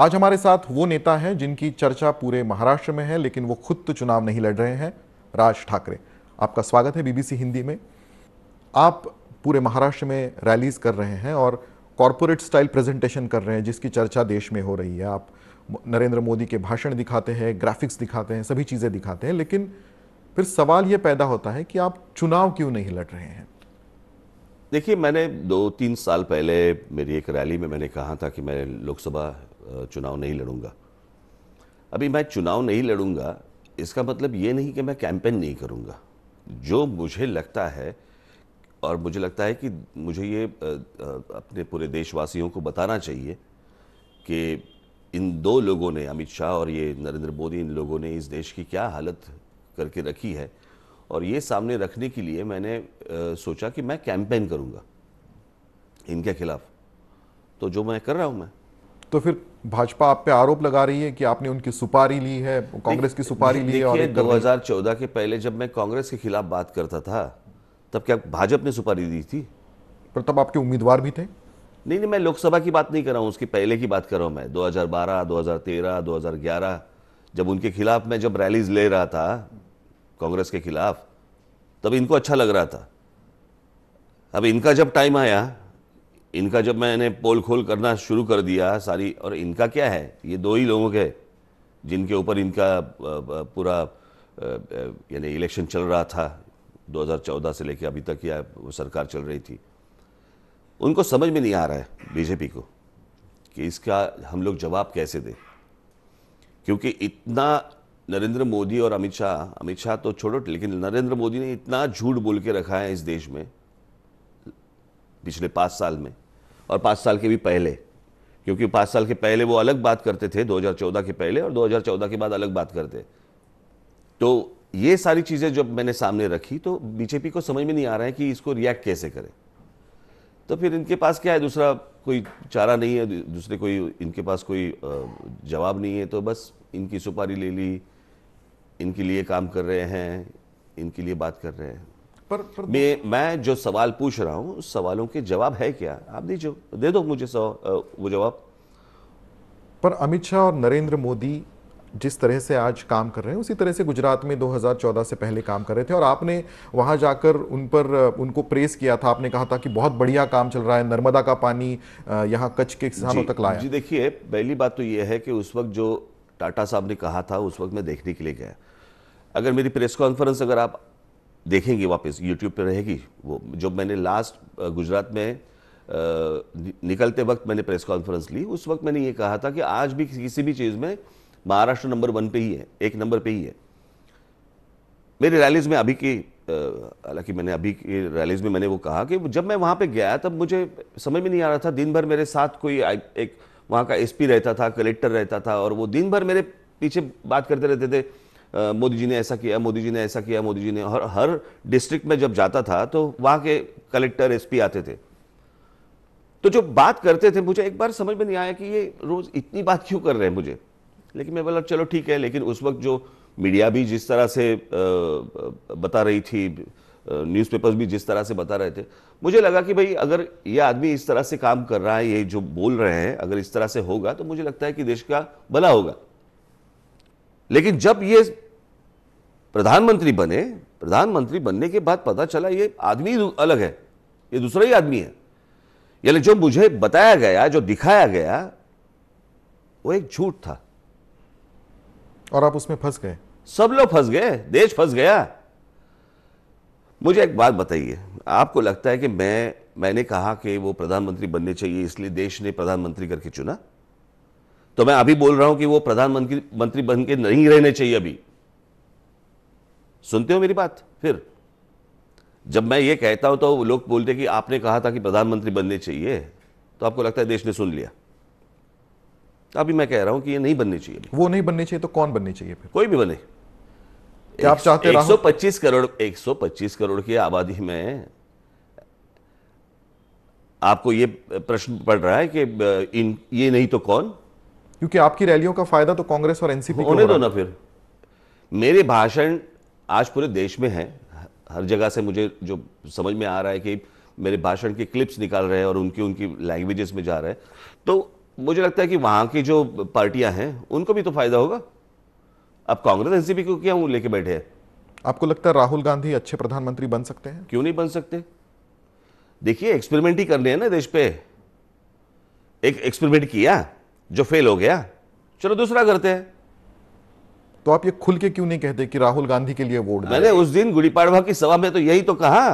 आज हमारे साथ वो नेता हैं जिनकी चर्चा पूरे महाराष्ट्र में है लेकिन वो खुद तो चुनाव नहीं लड़ रहे हैं राज ठाकरे आपका स्वागत है बीबीसी हिंदी में आप पूरे महाराष्ट्र में रैलीज कर रहे हैं और कॉरपोरेट स्टाइल प्रेजेंटेशन कर रहे हैं जिसकी चर्चा देश में हो रही है आप नरेंद्र मोदी के भाषण दिखाते हैं ग्राफिक्स दिखाते हैं सभी चीज़ें दिखाते हैं लेकिन फिर सवाल ये पैदा होता है कि आप चुनाव क्यों नहीं लड़ रहे हैं देखिए मैंने दो तीन साल पहले मेरी एक रैली में मैंने कहा था कि मैं लोकसभा चुनाव नहीं लड़ूंगा अभी मैं चुनाव नहीं लड़ूंगा इसका मतलब ये नहीं कि मैं कैंपेन नहीं करूंगा जो मुझे लगता है और मुझे लगता है कि मुझे ये अपने पूरे देशवासियों को बताना चाहिए कि इन दो लोगों ने अमित शाह और ये नरेंद्र मोदी इन लोगों ने इस देश की क्या हालत करके रखी है और ये सामने रखने के लिए मैंने सोचा कि मैं कैंपेन करूँगा इनके खिलाफ तो जो मैं कर रहा हूँ मैं तो फिर भाजपा आप पे आरोप लगा रही है कि आपने उनकी सुपारी ली है कांग्रेस की सुपारी ली है और 2014 के पहले जब मैं कांग्रेस के खिलाफ बात करता था तब क्या भाजपा ने सुपारी दी थी पर तब आपके उम्मीदवार भी थे नहीं नहीं मैं लोकसभा की बात नहीं कर रहा हूँ उसके पहले की बात कर रहा हूँ मैं 2012 2013 2011 जब उनके खिलाफ मैं जब रैलीज ले रहा था कांग्रेस के खिलाफ तब इनको अच्छा लग रहा था अब इनका जब टाइम आया इनका जब मैंने पोल खोल करना शुरू कर दिया सारी और इनका क्या है ये दो ही लोगों के जिनके ऊपर इनका पूरा यानी इलेक्शन चल रहा था 2014 से लेकर अभी तक या वो सरकार चल रही थी उनको समझ में नहीं आ रहा है बीजेपी को कि इसका हम लोग जवाब कैसे दें क्योंकि इतना नरेंद्र मोदी और अमित शाह अमित शाह तो छोड़ो लेकिन नरेंद्र मोदी ने इतना झूठ बोल के रखा है इस देश में पिछले पाँच साल में और पाँच साल के भी पहले क्योंकि पाँच साल के पहले वो अलग बात करते थे 2014 के पहले और 2014 के बाद अलग बात करते तो ये सारी चीज़ें जब मैंने सामने रखी तो बीजेपी को समझ में नहीं आ रहा है कि इसको रिएक्ट कैसे करें तो फिर इनके पास क्या है दूसरा कोई चारा नहीं है दूसरे कोई इनके पास कोई जवाब नहीं है तो बस इनकी सुपारी ले ली इनके लिए काम कर रहे हैं इनके लिए बात कर रहे हैं पर, पर मैं मैं जो सवाल पूछ रहा हूँ उस सवालों के जवाब है क्या आप दीजिए दे दो मुझे सव, वो जवाब पर अमित शाह और नरेंद्र मोदी जिस तरह से आज काम कर रहे हैं उसी तरह से गुजरात में 2014 से पहले काम कर रहे थे और आपने वहां जाकर उन पर उनको प्रेस किया था आपने कहा था कि बहुत बढ़िया काम चल रहा है नर्मदा का पानी यहाँ कच्छ के किसानों तक लाया जी देखिए पहली बात तो यह है कि उस वक्त जो टाटा साहब ने कहा था उस वक्त मैं देखने के लिए गया अगर मेरी प्रेस कॉन्फ्रेंस अगर आप देखेंगे वापस यूट्यूब पर रहेगी वो जब मैंने लास्ट गुजरात में निकलते वक्त मैंने प्रेस कॉन्फ्रेंस ली उस वक्त मैंने ये कहा था कि आज भी किसी भी चीज़ में महाराष्ट्र नंबर वन पे ही है एक नंबर पे ही है मेरी रैलीज में अभी की हालांकि मैंने अभी की रैलीज में मैंने वो कहा कि जब मैं वहाँ पे गया तब मुझे समझ में नहीं आ रहा था दिन भर मेरे साथ कोई एक वहाँ का एसपी रहता था कलेक्टर रहता था और वो दिन भर मेरे पीछे बात करते रहते थे मोदी जी ने ऐसा किया मोदी जी ने ऐसा किया मोदी जी ने हर हर डिस्ट्रिक्ट में जब जाता था तो वहां के कलेक्टर एसपी आते थे तो जो बात करते थे मुझे एक बार समझ में नहीं आया कि ये रोज़ इतनी बात क्यों कर रहे हैं मुझे लेकिन मैं बोला चलो ठीक है लेकिन उस वक्त जो मीडिया भी जिस तरह से बता रही थी न्यूज़पेपर्स भी जिस तरह से बता रहे थे मुझे लगा कि भाई अगर ये आदमी इस तरह से काम कर रहा है ये जो बोल रहे हैं अगर इस तरह से होगा तो मुझे लगता है कि देश का भला होगा लेकिन जब ये प्रधानमंत्री बने प्रधानमंत्री बनने के बाद पता चला ये आदमी अलग है ये दूसरा ही आदमी है यानी जो मुझे बताया गया जो दिखाया गया वो एक झूठ था और आप उसमें फंस गए सब लोग फंस गए देश फंस गया मुझे एक बात बताइए आपको लगता है कि मैं मैंने कहा कि वो प्रधानमंत्री बनने चाहिए इसलिए देश ने प्रधानमंत्री करके चुना तो मैं अभी बोल रहा हूं कि वो प्रधानमंत्री मंत्री बन के नहीं रहने चाहिए अभी सुनते हो मेरी बात फिर जब मैं ये कहता हूं तो लोग बोलते कि आपने कहा था कि प्रधानमंत्री बनने चाहिए तो आपको लगता है देश ने सुन लिया अभी मैं कह रहा हूं कि ये नहीं बननी चाहिए वो नहीं बननी चाहिए तो कौन बननी चाहिए फिर कोई भी बने आप चाहते पच्चीस करोड़ एक सौ पच्चीस करोड़ की आबादी में आपको ये प्रश्न पड़ रहा है कि इन ये नहीं तो कौन क्योंकि आपकी रैलियों का फायदा तो कांग्रेस और एनसीपी होने दो ना फिर मेरे भाषण आज पूरे देश में है हर जगह से मुझे जो समझ में आ रहा है कि मेरे भाषण के क्लिप्स निकाल रहे हैं और उनकी उनकी लैंग्वेजेस में जा रहे हैं तो मुझे लगता है कि वहां की जो पार्टियां हैं उनको भी तो फायदा होगा अब कांग्रेस एनसीपी को क्या लेके बैठे हैं आपको लगता है राहुल गांधी अच्छे प्रधानमंत्री बन सकते हैं क्यों नहीं बन सकते देखिए एक्सपेरिमेंट ही करने हैं ना देश पे एक एक्सपेरिमेंट किया जो फेल हो गया चलो दूसरा करते हैं तो आप ये खुल के क्यों नहीं कहते कि राहुल गांधी के लिए वोट मैंने उस दिन गुड़ी पाड़वा की सभा में तो यही तो कहा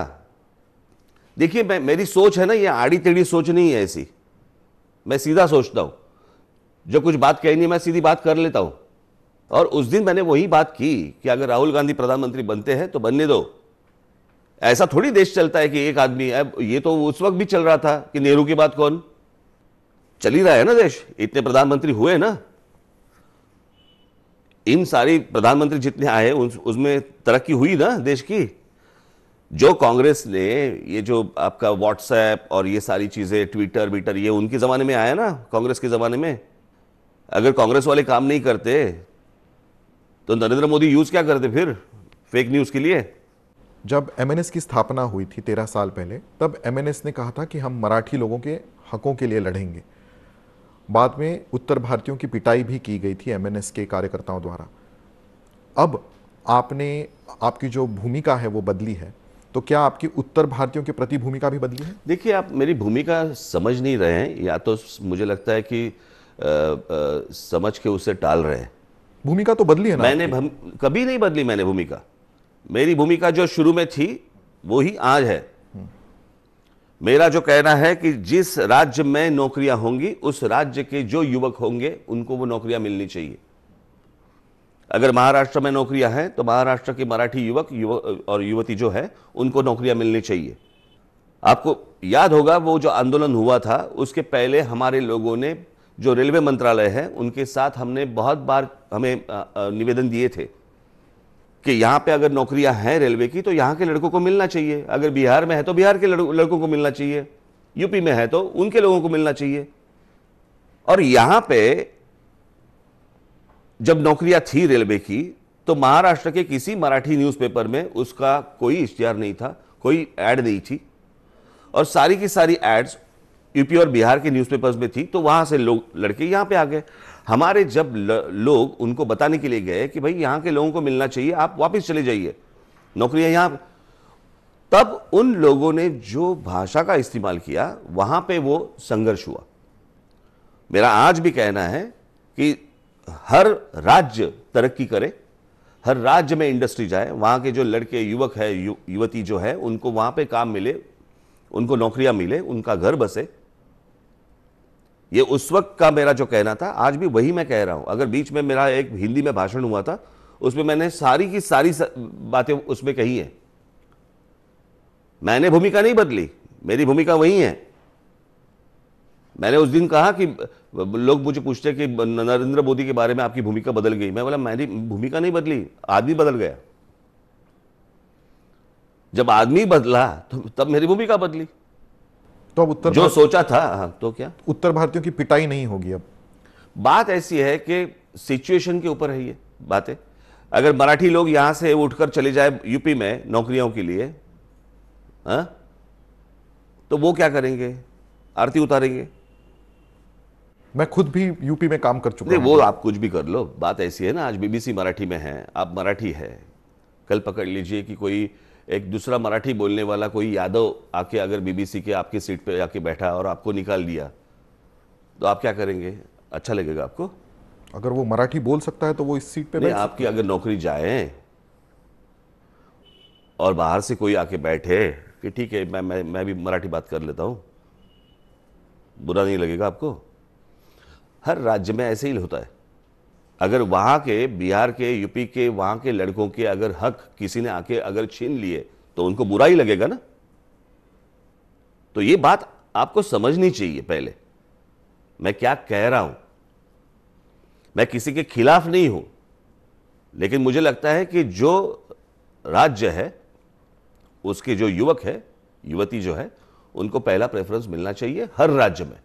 देखिए मेरी सोच है ना ये आड़ी टेढ़ी सोच नहीं है ऐसी मैं सीधा सोचता हूं जो कुछ बात कहनी नहीं मैं सीधी बात कर लेता हूं और उस दिन मैंने वही बात की कि अगर राहुल गांधी प्रधानमंत्री बनते हैं तो बनने दो ऐसा थोड़ी देश चलता है कि एक आदमी अब ये तो उस वक्त भी चल रहा था कि नेहरू की बात कौन चल ही रहा है ना देश इतने प्रधानमंत्री हुए ना इन सारी प्रधानमंत्री जितने आए उसमें तरक्की हुई ना देश की जो कांग्रेस ने ये जो आपका व्हाट्सएप और ये सारी चीज़ें ट्विटर विटर ये उनके ज़माने में आया ना कांग्रेस के ज़माने में अगर कांग्रेस वाले काम नहीं करते तो नरेंद्र मोदी यूज़ क्या करते फिर फेक न्यूज़ के लिए जब एम की स्थापना हुई थी तेरह साल पहले तब एम ने कहा था कि हम मराठी लोगों के हकों के लिए लड़ेंगे बाद में उत्तर भारतीयों की पिटाई भी की गई थी एमएनएस के कार्यकर्ताओं द्वारा अब आपने आपकी जो भूमिका है वो बदली है तो क्या आपकी उत्तर भारतीयों के प्रति भूमिका भी बदली है देखिए आप मेरी भूमिका समझ नहीं रहे हैं या तो मुझे लगता है कि आ, आ, समझ के उसे टाल रहे हैं भूमिका तो बदली है ना मैंने कभी नहीं बदली मैंने भूमिका मेरी भूमिका जो शुरू में थी वो ही आज है मेरा जो कहना है कि जिस राज्य में नौकरियां होंगी उस राज्य के जो युवक होंगे उनको वो नौकरियां मिलनी चाहिए अगर महाराष्ट्र में नौकरियां हैं तो महाराष्ट्र के मराठी युवक युव, और युवती जो है उनको नौकरियां मिलनी चाहिए आपको याद होगा वो जो आंदोलन हुआ था उसके पहले हमारे लोगों ने जो रेलवे मंत्रालय है उनके साथ हमने बहुत बार हमें निवेदन दिए थे कि यहाँ पे अगर नौकरियां हैं रेलवे की तो यहाँ के लड़कों को मिलना चाहिए अगर बिहार में है तो बिहार के लड़कों को मिलना चाहिए यूपी में है तो उनके लोगों को मिलना चाहिए और यहां पे जब नौकरियां थी रेलवे की तो महाराष्ट्र के किसी मराठी न्यूज़पेपर में उसका कोई इश्तिहार नहीं था कोई ऐड नहीं थी और सारी की सारी एड्स यूपी और बिहार के न्यूज़पेपर्स में थी तो वहां से लोग लड़के यहां पे आ गए हमारे जब लोग उनको बताने के लिए गए कि भाई यहाँ के लोगों को मिलना चाहिए आप वापस चले जाइए नौकरियाँ यहां तब उन लोगों ने जो भाषा का इस्तेमाल किया वहां पे वो संघर्ष हुआ मेरा आज भी कहना है कि हर राज्य तरक्की करे हर राज्य में इंडस्ट्री जाए वहां के जो लड़के युवक है यु, युवती जो है उनको वहां पे काम मिले उनको नौकरियां मिले उनका घर बसे ये उस वक्त का मेरा जो कहना था आज भी वही मैं कह रहा हूं अगर बीच में मेरा एक हिंदी में भाषण हुआ था उसमें मैंने सारी की सारी बातें उसमें कही हैं मैंने भूमिका नहीं बदली मेरी भूमिका वही है मैंने उस दिन कहा कि लोग मुझे पूछते कि नरेंद्र मोदी के बारे में आपकी भूमिका बदल गई मैं बोला मेरी भूमिका नहीं बदली आदमी बदल गया जब आदमी बदला तो तब मेरी भूमिका बदली तो अब उत्तर जो सोचा था हाँ, तो क्या उत्तर भारतीयों की पिटाई नहीं होगी अब बात ऐसी है कि सिचुएशन के ऊपर है ये बातें अगर मराठी लोग यहां से उठकर चले जाए यूपी में नौकरियों के लिए हा? तो वो क्या करेंगे आरती उतारेंगे मैं खुद भी यूपी में काम कर चुका हूं वो आप कुछ भी कर लो बात ऐसी है ना आज बीबीसी मराठी में है आप मराठी है कल पकड़ लीजिए कि कोई एक दूसरा मराठी बोलने वाला कोई यादव आके अगर बीबीसी के आपकी सीट पे आके बैठा और आपको निकाल दिया तो आप क्या करेंगे अच्छा लगेगा आपको अगर वो मराठी बोल सकता है तो वो इस सीट पे नहीं आपकी अगर नौकरी जाए और बाहर से कोई आके बैठे कि ठीक है मैं मैं मैं भी मराठी बात कर लेता हूँ बुरा नहीं लगेगा आपको हर राज्य में ऐसे ही होता है अगर वहां के बिहार के यूपी के वहां के लड़कों के अगर हक किसी ने आके अगर छीन लिए तो उनको बुरा ही लगेगा ना तो ये बात आपको समझनी चाहिए पहले मैं क्या कह रहा हूं मैं किसी के खिलाफ नहीं हूं लेकिन मुझे लगता है कि जो राज्य है उसके जो युवक है युवती जो है उनको पहला प्रेफरेंस मिलना चाहिए हर राज्य में